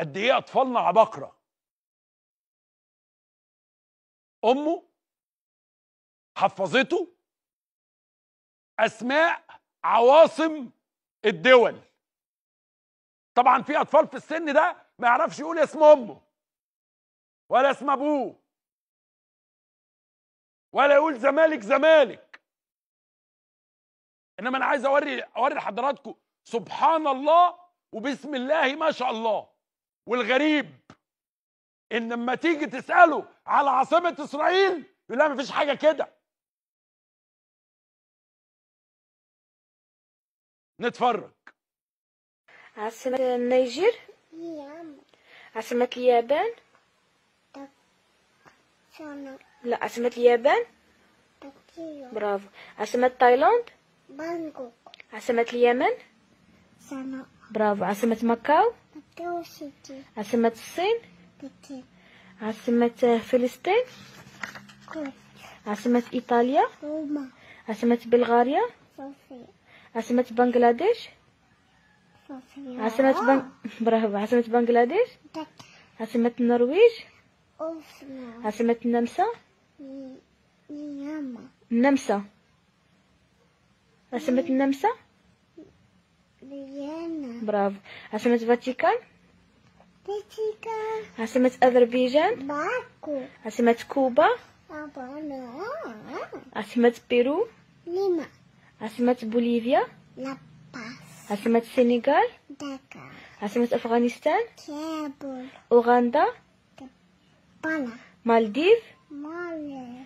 قد ايه اطفالنا عباقره امه حفظته اسماء عواصم الدول طبعا في اطفال في السن ده ما يعرفش يقول اسم امه ولا اسم ابوه ولا يقول زمالك زمالك انما انا عايز اوري اوري لحضراتكم سبحان الله وبسم الله ما شاء الله والغريب ان لما تيجي تساله على عاصمه اسرائيل يقول لا مفيش حاجه كده نتفرج عاصمة النيجر نعم. عاصمة اليابان لا عاصمة اليابان برافو عاصمة تايلاند بانكوك عاصمة اليمن برافو عاصمة مكاو عاصمة الصين عاصمة فلسطين عاصمة إيطاليا عاصمة بلغاريا عاصمة بنغلاديش عاصمة بن... برافو عاصمة بنغلاديش عاصمة النرويج عاصمة النمسا النمسا عاصمة النمسا برافو عاصمة الفاتيكان فاتيكان عاصمة أذربيجان باكو عاصمة كوبا عاصمة بيرو ليما عاصمة بوليفيا لاباس عاصمة السنغال عاصمة أفغانستان كابول أوغندا بالا مالديف مالي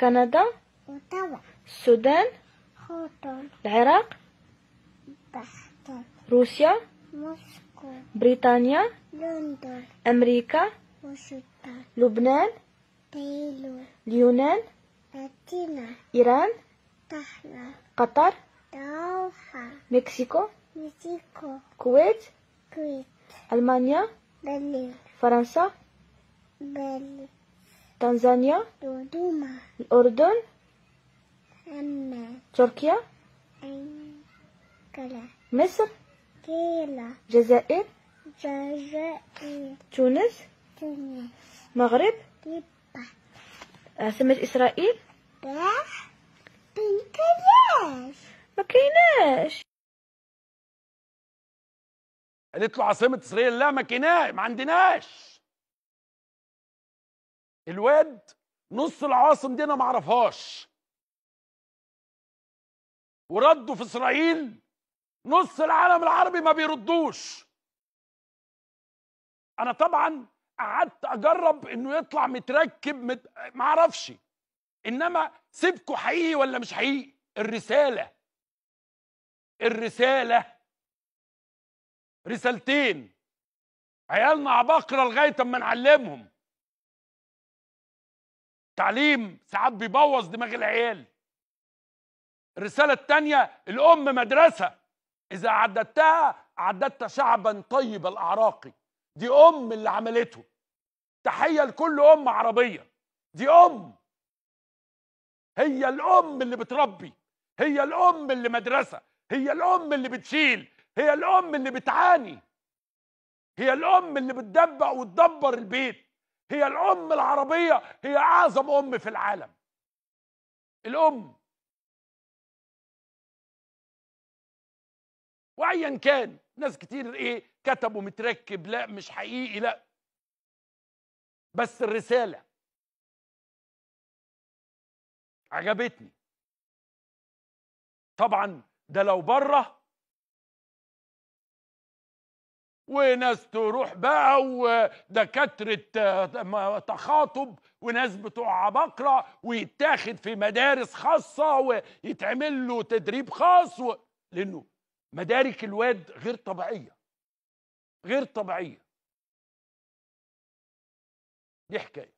كندا اوتاوا السودان خوتون العراق بحر روسيا موسكو بريطانيا لندن أمريكا واشنطن لبنان بيروت اليونان أثينا إيران طهران قطر دوحة مكسيكو مكسيكو كويت كويت ألمانيا برلين فرنسا برلين تنزانيا دودوما الأردن عمان تركيا عمان كلا مصر كيلا جزائر جزائر تونس تونس مغرب لبا عاصمة إسرائيل باح بنكياش ما كايناش قالت له عاصمة إسرائيل لا ما كيناش ما عندناش الواد نص العواصم دي أنا ما أعرفهاش وردوا في إسرائيل نص العالم العربي ما بيردوش انا طبعا قعدت اجرب انه يطلع متركب مت... معرفش انما سيبكوا حقيقي ولا مش حقيقي الرساله الرساله رسالتين عيالنا عباقره لغايه اما نعلمهم تعليم ساعات بيبوظ دماغ العيال الرساله الثانيه الام مدرسه إذا عددتها عددت شعبا طيب الأعراقي دي أم اللي عملته تحية لكل أم عربية دي أم هي الأم اللي بتربي هي الأم اللي مدرسة هي الأم اللي بتشيل هي الأم اللي بتعاني هي الأم اللي بتدبق وتدبر البيت هي الأم العربية هي أعظم أم في العالم الأم وايا كان ناس كتير ايه كتبوا متركب لا مش حقيقي لا بس الرساله عجبتني طبعا ده لو بره وناس تروح بقى ودكاترة تخاطب وناس بتوع عباقرة ويتاخد في مدارس خاصة ويتعمل له تدريب خاص و... لأنه مدارك الواد غير طبيعيه غير طبيعيه دي حكايه